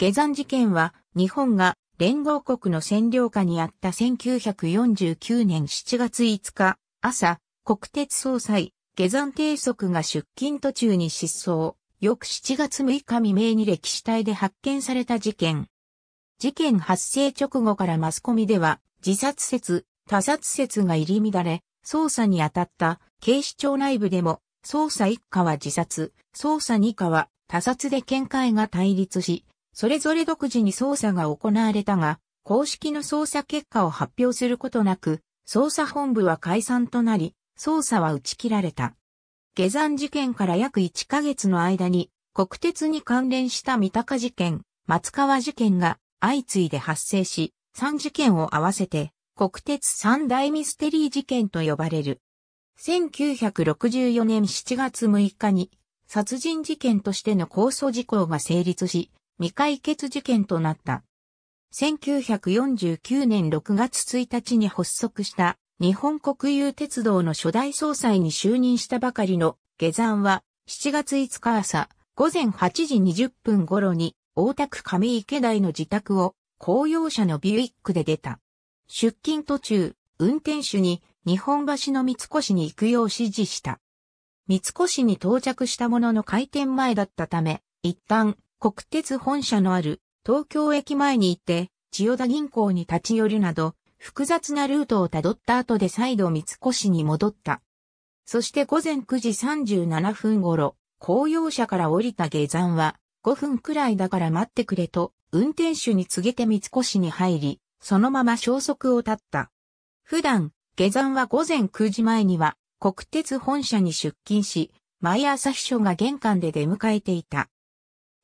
下山事件は日本が連合国の占領下にあった1949年7月5日朝、国鉄総裁、下山定則が出勤途中に失踪、翌7月6日未明に歴史体で発見された事件。事件発生直後からマスコミでは、自殺説、他殺説が入り乱れ、捜査に当たった警視庁内部でも、捜査1課は自殺、捜査2課は他殺で見解が対立し、それぞれ独自に捜査が行われたが、公式の捜査結果を発表することなく、捜査本部は解散となり、捜査は打ち切られた。下山事件から約1ヶ月の間に、国鉄に関連した三鷹事件、松川事件が相次いで発生し、3事件を合わせて、国鉄三大ミステリー事件と呼ばれる。1964年7月6日に、殺人事件としての控訴事項が成立し、未解決事件となった。1949年6月1日に発足した日本国有鉄道の初代総裁に就任したばかりの下山は7月5日朝午前8時20分頃に大田区上池台の自宅を公用車のビュイックで出た。出勤途中、運転手に日本橋の三越に行くよう指示した。三越に到着したものの開店前だったため、一旦国鉄本社のある東京駅前に行って千代田銀行に立ち寄るなど複雑なルートをたどった後で再度三越に戻った。そして午前9時37分頃、公用車から降りた下山は5分くらいだから待ってくれと運転手に告げて三越に入り、そのまま消息を絶った。普段、下山は午前9時前には国鉄本社に出勤し、毎朝秘書が玄関で出迎えていた。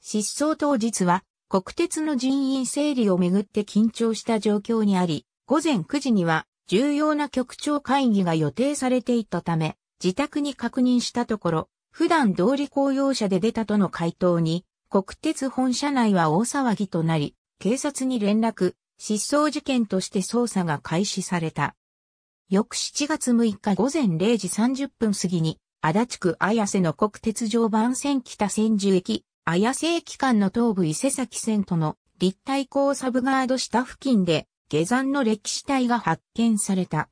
失踪当日は、国鉄の人員整理をめぐって緊張した状況にあり、午前9時には重要な局長会議が予定されていたため、自宅に確認したところ、普段通り公用車で出たとの回答に、国鉄本社内は大騒ぎとなり、警察に連絡、失踪事件として捜査が開始された。翌7月6日午前0時30分過ぎに、足立区綾瀬の国鉄常磐線北千住駅綾瀬駅間の東部伊勢崎線との立体交差ブガード下付近で下山の歴史体が発見された。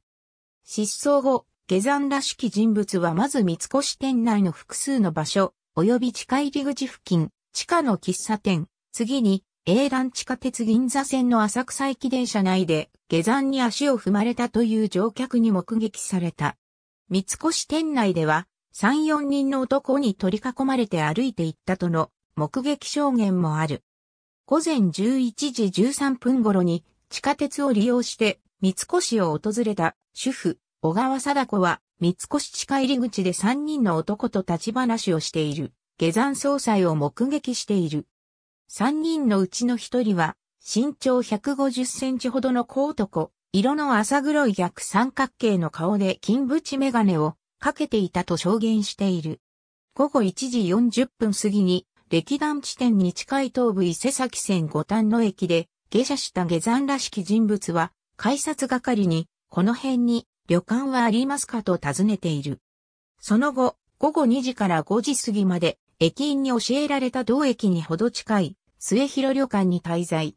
失踪後、下山らしき人物はまず三越店内の複数の場所、及び地下入り口付近、地下の喫茶店、次に、英蘭地下鉄銀座線の浅草駅電車内で、下山に足を踏まれたという乗客に目撃された。三越店内では、3、4人の男に取り囲まれて歩いていったとの目撃証言もある。午前11時13分頃に地下鉄を利用して三越を訪れた主婦、小川貞子は三越地下入り口で3人の男と立ち話をしている。下山総裁を目撃している。3人のうちの1人は身長150センチほどの小男、色の浅黒い逆三角形の顔で金縁メガネをかけていたと証言している。午後1時40分過ぎに歴団地点に近い東部伊勢崎線五反野駅で下車した下山らしき人物は、改札係に、この辺に旅館はありますかと尋ねている。その後、午後2時から5時過ぎまで、駅員に教えられた同駅にほど近い、末広旅館に滞在。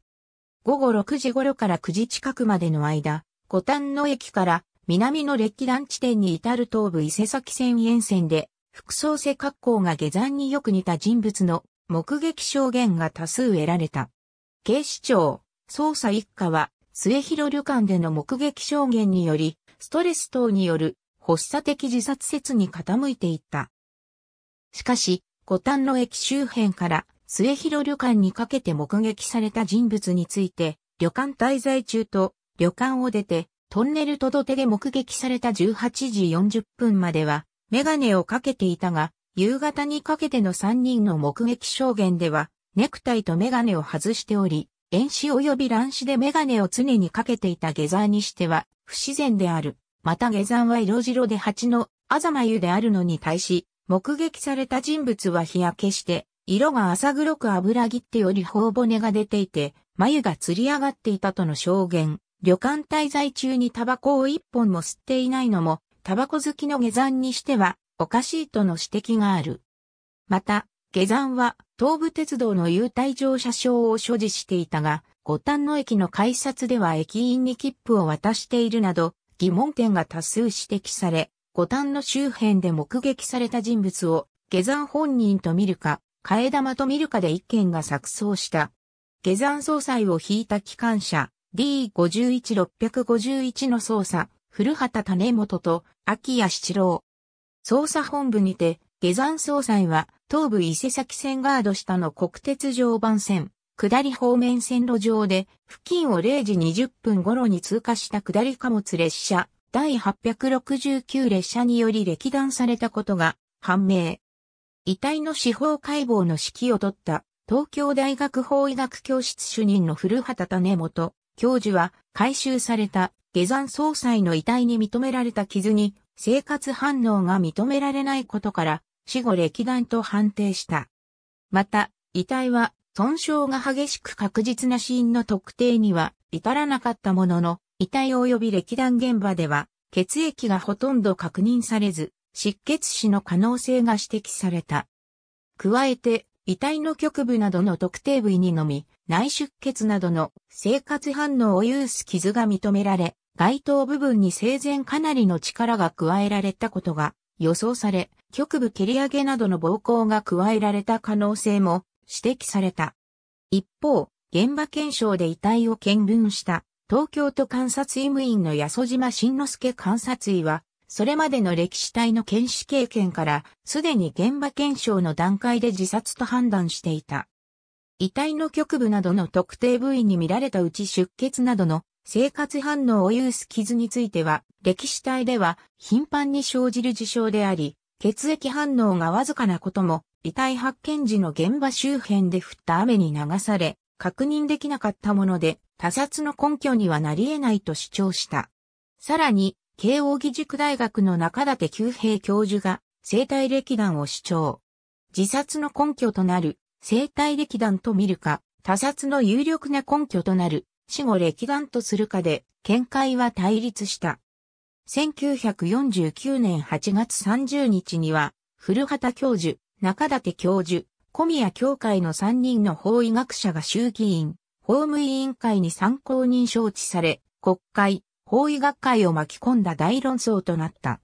午後6時頃から9時近くまでの間、五反野駅から南の歴団地点に至る東部伊勢崎線沿線で副総世格好が下山によく似た人物の目撃証言が多数得られた。警視庁、捜査一課は、末広旅館での目撃証言により、ストレス等による発作的自殺説に傾いていった。しかし、五反の駅周辺から末広旅館にかけて目撃された人物について、旅館滞在中と旅館を出て、トンネル届で目撃された18時40分までは、メガネをかけていたが、夕方にかけての3人の目撃証言では、ネクタイとメガネを外しており、遠視及び乱視でメガネを常にかけていた下山にしては不自然である。また下山は色白で蜂のあざまゆであるのに対し、目撃された人物は日焼けして、色が浅黒く油切ってより頬骨が出ていて、眉がつり上がっていたとの証言。旅館滞在中にタバコを一本も吸っていないのも、タバコ好きの下山にしてはおかしいとの指摘がある。また、下山は東武鉄道の優待乗車証を所持していたが、五反野駅の改札では駅員に切符を渡しているなど、疑問点が多数指摘され、五反野周辺で目撃された人物を下山本人と見るか、替え玉と見るかで一件が錯綜した。下山総裁を引いた機関車 D51651 の捜査、古畑種元と秋谷七郎。捜査本部にて、下山総裁は、東武伊勢崎線ガード下の国鉄常磐線、下り方面線路上で、付近を0時20分頃に通過した下り貨物列車、第869列車により歴断されたことが判明。遺体の司法解剖の指揮を取った東京大学法医学教室主任の古畑種元教授は回収された下山総裁の遺体に認められた傷に生活反応が認められないことから死後歴断と判定した。また、遺体は損傷が激しく確実な死因の特定には至らなかったものの、遺体及び歴断現場では血液がほとんど確認されず、失血死の可能性が指摘された。加えて、遺体の局部などの特定部位にのみ、内出血などの生活反応を有す傷が認められ、街頭部分に生前かなりの力が加えられたことが予想され、局部蹴り上げなどの暴行が加えられた可能性も指摘された。一方、現場検証で遺体を見分した東京都監察医務院の安島慎之介監察医は、それまでの歴史体の検視経験から、すでに現場検証の段階で自殺と判断していた。遺体の局部などの特定部位に見られたうち出血などの生活反応を有す傷については、歴史体では頻繁に生じる事象であり、血液反応がわずかなことも、遺体発見時の現場周辺で降った雨に流され、確認できなかったもので、他殺の根拠にはなり得ないと主張した。さらに、慶應義塾大学の中立久平教授が、生体歴弾を主張。自殺の根拠となる、生体歴弾と見るか、他殺の有力な根拠となる、死後歴願とするかで、見解は対立した。1949年8月30日には、古畑教授、中立教授、小宮教会の3人の法医学者が衆議院、法務委員会に参考人招致され、国会、法医学会を巻き込んだ大論争となった。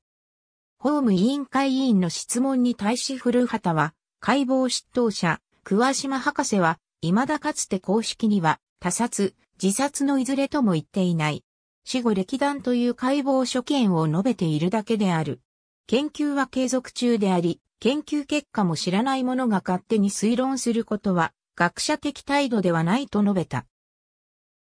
法務委員会委員の質問に対し古畑は、解剖執刀者、桑島博士は、未だかつて公式には、他殺、自殺のいずれとも言っていない。死後歴談という解剖所見を述べているだけである。研究は継続中であり、研究結果も知らない者が勝手に推論することは、学者的態度ではないと述べた。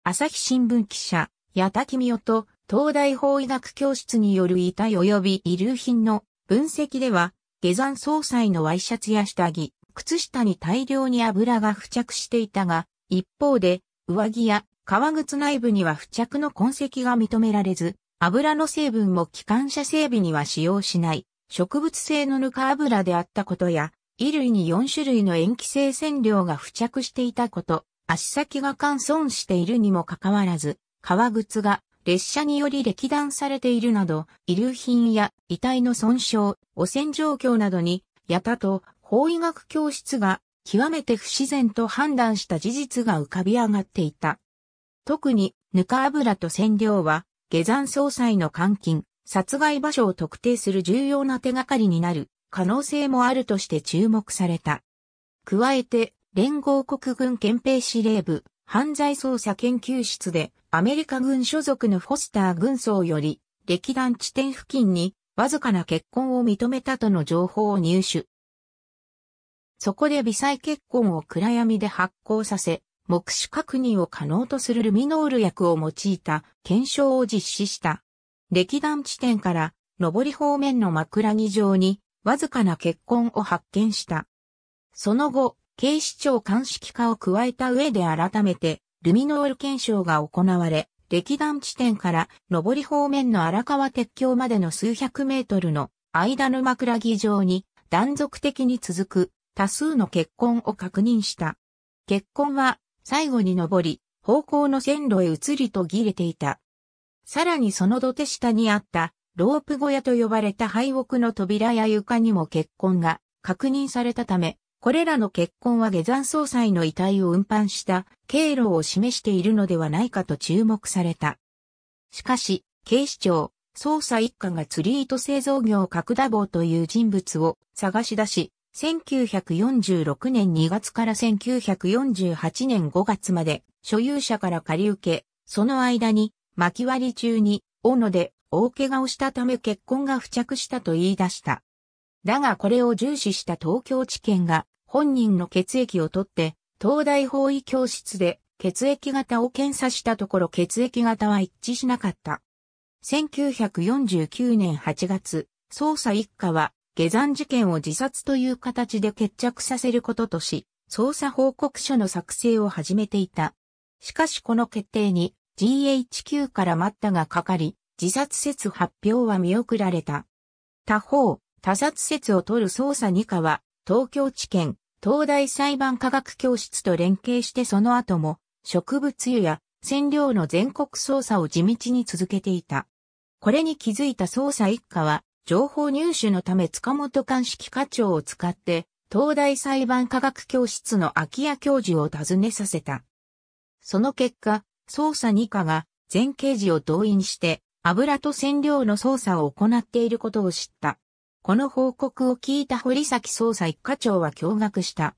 朝日新聞記者、矢田君夫と、東大法医学教室による遺体及び遺留品の分析では、下山総裁のワイシャツや下着、靴下に大量に油が付着していたが、一方で、上着や革靴内部には付着の痕跡が認められず、油の成分も機関車整備には使用しない植物性のぬか油であったことや、衣類に4種類の塩基性染料が付着していたこと、足先が乾損しているにもかかわらず、革靴が列車により歴断されているなど、遺留品や遺体の損傷、汚染状況などに、やたと法医学教室が極めて不自然と判断した事実が浮かび上がっていた。特に、ぬか油と染料は、下山総裁の監禁、殺害場所を特定する重要な手がかりになる可能性もあるとして注目された。加えて、連合国軍憲兵司令部、犯罪捜査研究室で、アメリカ軍所属のフォスター軍曹より、歴団地点付近に、わずかな結婚を認めたとの情報を入手。そこで微細結婚を暗闇で発行させ、目視確認を可能とするルミノール薬を用いた検証を実施した。歴断地点から上り方面の枕木状にわずかな血痕を発見した。その後、警視庁鑑識課を加えた上で改めてルミノール検証が行われ、歴断地点から上り方面の荒川鉄橋までの数百メートルの間の枕木状に断続的に続く多数の血痕を確認した。血痕は最後に登り、方向の線路へ移り途切れていた。さらにその土手下にあった、ロープ小屋と呼ばれた廃屋の扉や床にも血痕が確認されたため、これらの血痕は下山総裁の遺体を運搬した経路を示しているのではないかと注目された。しかし、警視庁、捜査一課が釣り糸製造業角田坊という人物を探し出し、1946年2月から1948年5月まで所有者から借り受け、その間に巻き割り中に、斧野で大怪我をしたため結婚が付着したと言い出した。だがこれを重視した東京地検が本人の血液を取って、東大法医教室で血液型を検査したところ血液型は一致しなかった。1949年8月、捜査一課は下山事件を自殺という形で決着させることとし、捜査報告書の作成を始めていた。しかしこの決定に GHQ から待ったがかかり、自殺説発表は見送られた。他方、他殺説を取る捜査2課は、東京地検、東大裁判科学教室と連携してその後も、植物油や染料の全国捜査を地道に続けていた。これに気づいた捜査一課は、情報入手のため塚本鑑識課長を使って、東大裁判科学教室の秋谷教授を訪ねさせた。その結果、捜査2課が全刑事を動員して油と染料の捜査を行っていることを知った。この報告を聞いた堀崎捜査一課長は驚愕した。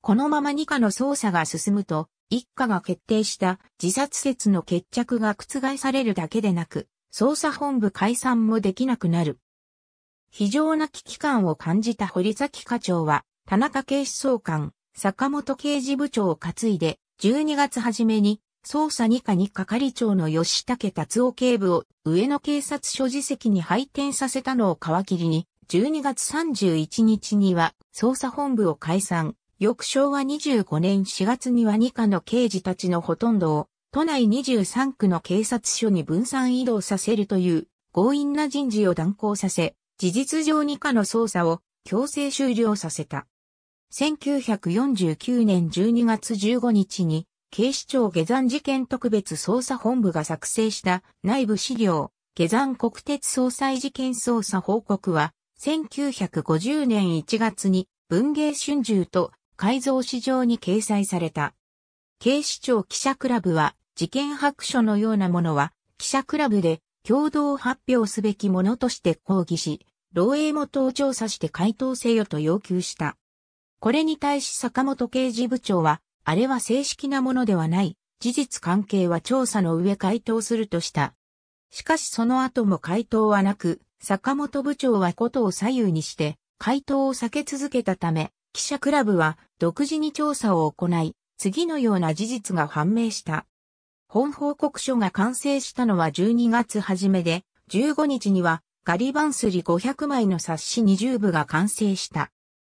このまま2課の捜査が進むと、一課が決定した自殺説の決着が覆されるだけでなく、捜査本部解散もできなくなる。非常な危機感を感じた堀崎課長は、田中警視総監、坂本刑事部長を担いで、12月初めに、捜査2課に係長の吉武達夫警部を上野警察署次席に配転させたのを皮切りに、12月31日には捜査本部を解散。翌昭和25年4月には2課の刑事たちのほとんどを都内23区の警察署に分散移動させるという強引な人事を断行させ、事実上2課の捜査を強制終了させた。1949年12月15日に、警視庁下山事件特別捜査本部が作成した内部資料、下山国鉄総裁事件捜査報告は、1950年1月に文芸春秋と改造市場に掲載された。警視庁記者クラブは、事件白書のようなものは、記者クラブで共同発表すべきものとして抗議し、漏洩元を調査して回答せよと要求した。これに対し坂本刑事部長は、あれは正式なものではない、事実関係は調査の上回答するとした。しかしその後も回答はなく、坂本部長はことを左右にして、回答を避け続けたため、記者クラブは独自に調査を行い、次のような事実が判明した。本報告書が完成したのは12月初めで、15日にはガリバンスリ500枚の冊子20部が完成した。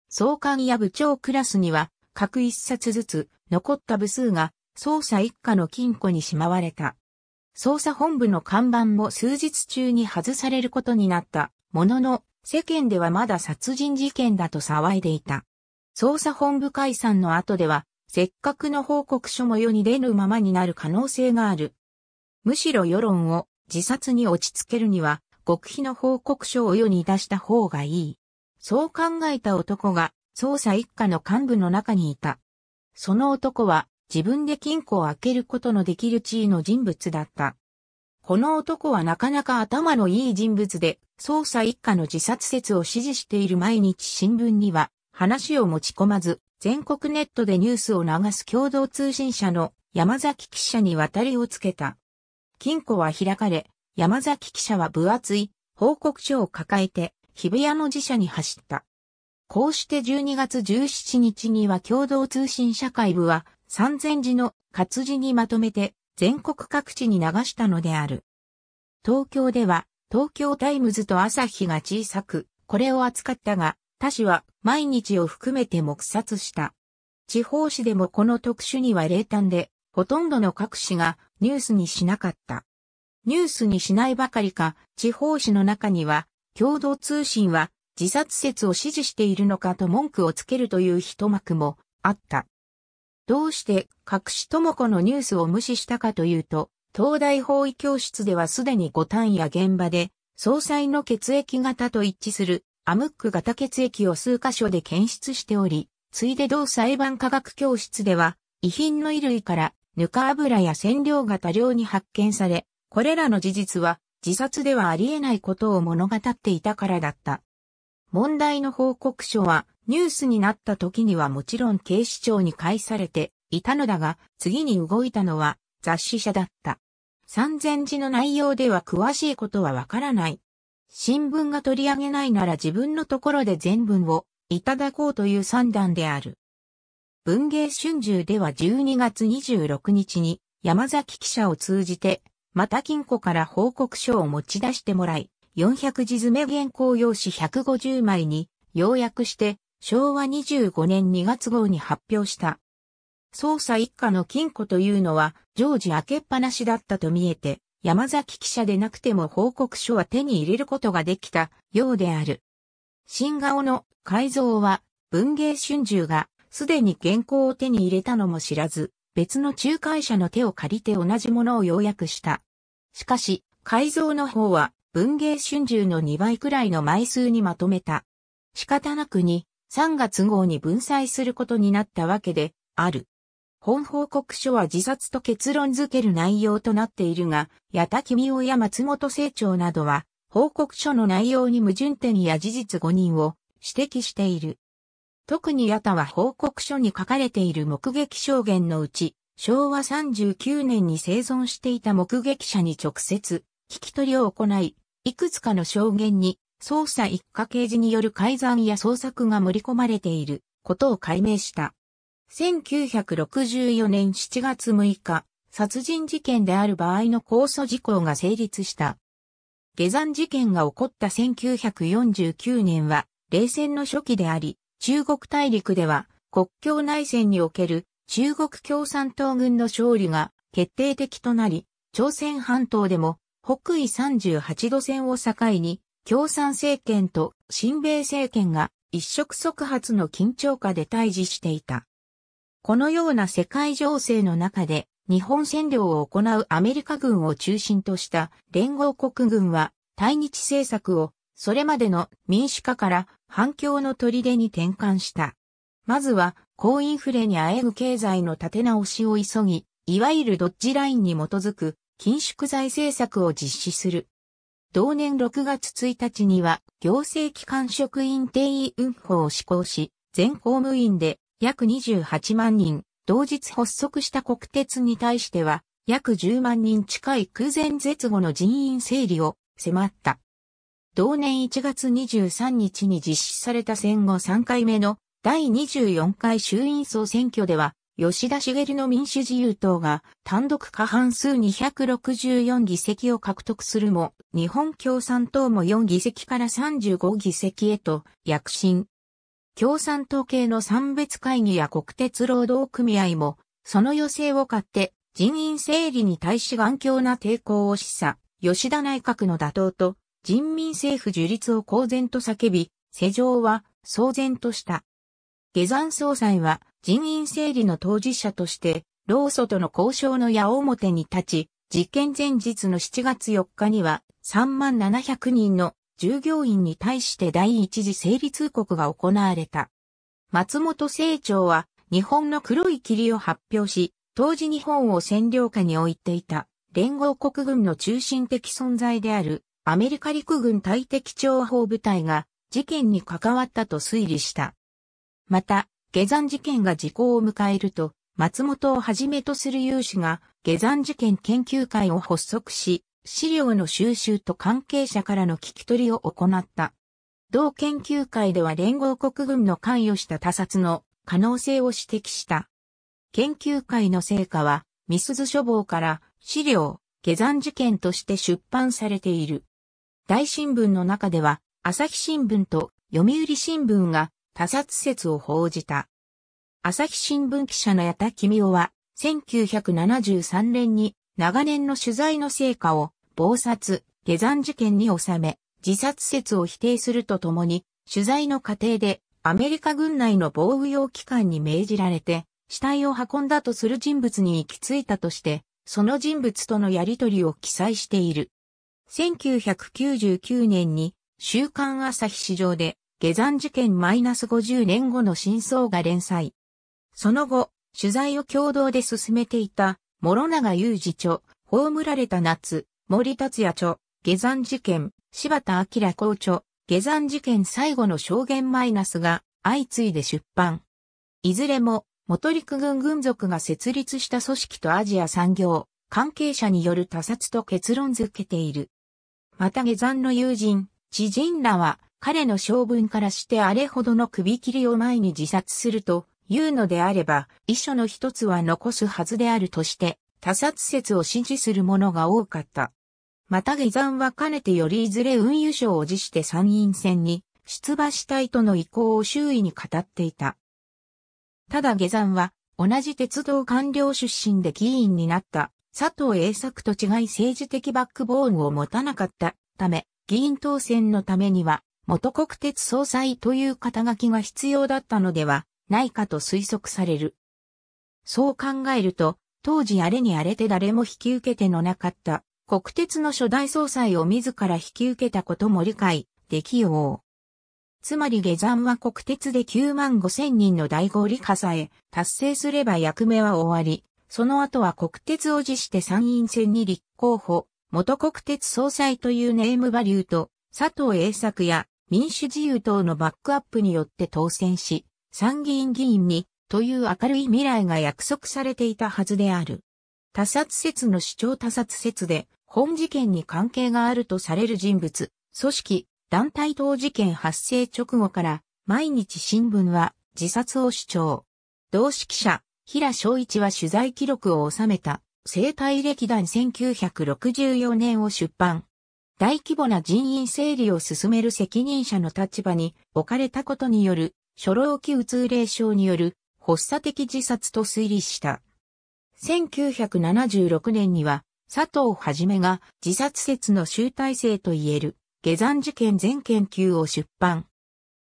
総監や部長クラスには各一冊ずつ残った部数が捜査一課の金庫にしまわれた。捜査本部の看板も数日中に外されることになったものの世間ではまだ殺人事件だと騒いでいた。捜査本部解散の後ではせっかくの報告書も世に出ぬままになる可能性がある。むしろ世論を自殺に落ち着けるには、極秘の報告書を世に出した方がいい。そう考えた男が、捜査一課の幹部の中にいた。その男は、自分で金庫を開けることのできる地位の人物だった。この男はなかなか頭のいい人物で、捜査一課の自殺説を支持している毎日新聞には、話を持ち込まず、全国ネットでニュースを流す共同通信社の山崎記者に渡りをつけた。金庫は開かれ、山崎記者は分厚い報告書を抱えて日比谷の寺社に走った。こうして12月17日には共同通信社会部は3000字の活字にまとめて全国各地に流したのである。東京では東京タイムズと朝日が小さく、これを扱ったが、他市は毎日を含めて黙殺した。地方紙でもこの特殊には冷淡で、ほとんどの各紙がニュースにしなかった。ニュースにしないばかりか、地方紙の中には、共同通信は自殺説を支持しているのかと文句をつけるという一幕もあった。どうして隠し智子のニュースを無視したかというと、東大法医教室ではすでに五反や現場で、総裁の血液型と一致するアムック型血液を数箇所で検出しており、ついで同裁判科学教室では、遺品の衣類からぬか油や染料が多量に発見され、これらの事実は自殺ではありえないことを物語っていたからだった。問題の報告書はニュースになった時にはもちろん警視庁に返されていたのだが、次に動いたのは雑誌社だった。3前0字の内容では詳しいことはわからない新聞が取り上げないなら自分のところで全文をいただこうという算段である。文芸春秋では12月26日に山崎記者を通じて、また金庫から報告書を持ち出してもらい、400字詰め原稿用紙150枚に要約して昭和25年2月号に発表した。捜査一課の金庫というのは常時開けっぱなしだったと見えて、山崎記者でなくても報告書は手に入れることができたようである。新顔の改造は文芸春秋がすでに原稿を手に入れたのも知らず、別の仲介者の手を借りて同じものを要約した。しかし、改造の方は文芸春秋の2倍くらいの枚数にまとめた。仕方なくに3月号に分載することになったわけである。本報告書は自殺と結論づける内容となっているが、矢田君夫や松本清張などは、報告書の内容に矛盾点や事実誤認を指摘している。特に矢田は報告書に書かれている目撃証言のうち、昭和39年に生存していた目撃者に直接聞き取りを行い、いくつかの証言に捜査一課刑事による改ざんや捜索が盛り込まれていることを解明した。1964年7月6日、殺人事件である場合の控訴事項が成立した。下山事件が起こった1949年は、冷戦の初期であり、中国大陸では国境内戦における中国共産党軍の勝利が決定的となり、朝鮮半島でも北緯38度線を境に共産政権と新米政権が一触即発の緊張下で対峙していた。このような世界情勢の中で、日本占領を行うアメリカ軍を中心とした連合国軍は、対日政策を、それまでの民主化から反共の砦に転換した。まずは、高インフレにあえぐ経済の立て直しを急ぎ、いわゆるドッジラインに基づく、緊縮財政策を実施する。同年6月1日には、行政機関職員定員運法を施行し、全公務員で約28万人、同日発足した国鉄に対しては、約10万人近い空前絶後の人員整理を迫った。同年1月23日に実施された戦後3回目の第24回衆院総選挙では、吉田茂の民主自由党が単独過半数264議席を獲得するも、日本共産党も4議席から35議席へと躍進。共産党系の産別会議や国鉄労働組合も、その予勢を買って人員整理に対し頑強な抵抗を示唆、吉田内閣の打倒と人民政府樹立を公然と叫び、世情は騒然とした。下山総裁は人員整理の当事者として、労組との交渉の矢面に立ち、実験前日の7月4日には3万700人の従業員に対して第一次整理通告が行われた。松本清張は日本の黒い霧を発表し、当時日本を占領下に置いていた連合国軍の中心的存在であるアメリカ陸軍大敵諜報部隊が事件に関わったと推理した。また、下山事件が時効を迎えると、松本をはじめとする有志が下山事件研究会を発足し、資料の収集と関係者からの聞き取りを行った。同研究会では連合国軍の関与した他殺の可能性を指摘した。研究会の成果は、ミスズ書房から資料、下山事件として出版されている。大新聞の中では、朝日新聞と読売新聞が他殺説を報じた。朝日新聞記者の矢田公夫は、1973年に長年の取材の成果を、謀殺、下山事件に収め、自殺説を否定するとともに、取材の過程で、アメリカ軍内の防御用機関に命じられて、死体を運んだとする人物に行き着いたとして、その人物とのやりとりを記載している。1999年に、週刊朝日市場で、下山事件マイナス50年後の真相が連載。その後、取材を共同で進めていた諸長雄二著、葬られた夏、森達也著、下山事件、柴田明校著、下山事件最後の証言マイナスが相次いで出版。いずれも、元陸軍軍属が設立した組織とアジア産業、関係者による他殺と結論づけている。また下山の友人、知人らは、彼の性分からしてあれほどの首切りを前に自殺すると、言うのであれば、遺書の一つは残すはずであるとして、他殺説を支持する者が多かった。また下山はかねてよりいずれ運輸省を辞して参院選に出馬したいとの意向を周囲に語っていた。ただ下山は同じ鉄道官僚出身で議員になった佐藤栄作と違い政治的バックボーンを持たなかったため、議員当選のためには元国鉄総裁という肩書きが必要だったのではないかと推測される。そう考えると、当時あれにあれて誰も引き受けてのなかった国鉄の初代総裁を自ら引き受けたことも理解できよう。つまり下山は国鉄で9万5千人の大合理化さえ達成すれば役目は終わり、その後は国鉄を辞して参院選に立候補、元国鉄総裁というネームバリューと佐藤栄作や民主自由党のバックアップによって当選し、参議院議員に、という明るい未来が約束されていたはずである。他殺説の主張他殺説で、本事件に関係があるとされる人物、組織、団体等事件発生直後から、毎日新聞は自殺を主張。同志記者、平正一は取材記録を収めた、生態歴団1964年を出版。大規模な人員整理を進める責任者の立場に置かれたことによる初老期うつ霊症による発作的自殺と推理した。1976年には佐藤はじめが自殺説の集大成といえる下山事件全研究を出版。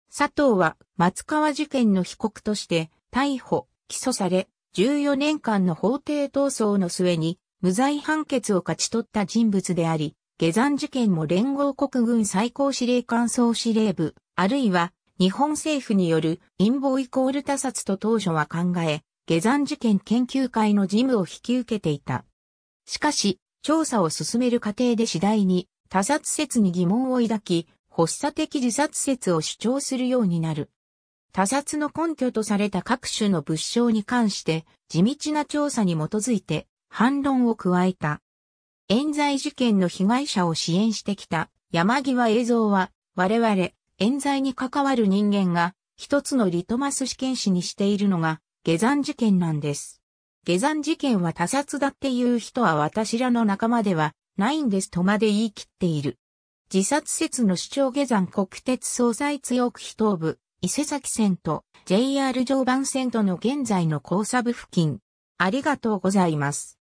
佐藤は松川事件の被告として逮捕、起訴され、14年間の法廷闘争の末に無罪判決を勝ち取った人物であり、下山事件も連合国軍最高司令官総司令部、あるいは日本政府による陰謀イコール他殺と当初は考え、下山事件研究会の事務を引き受けていた。しかし、調査を進める過程で次第に他殺説に疑問を抱き、発作的自殺説を主張するようになる。他殺の根拠とされた各種の物証に関して地道な調査に基づいて反論を加えた。冤罪事件の被害者を支援してきた山際映像は我々冤罪に関わる人間が一つのリトマス試験紙にしているのが下山事件なんです。下山事件は他殺だっていう人は私らの仲間ではないんですとまで言い切っている。自殺説の主張下山国鉄総裁強く非頭部、伊勢崎線と JR 常磐線との現在の交差部付近。ありがとうございます。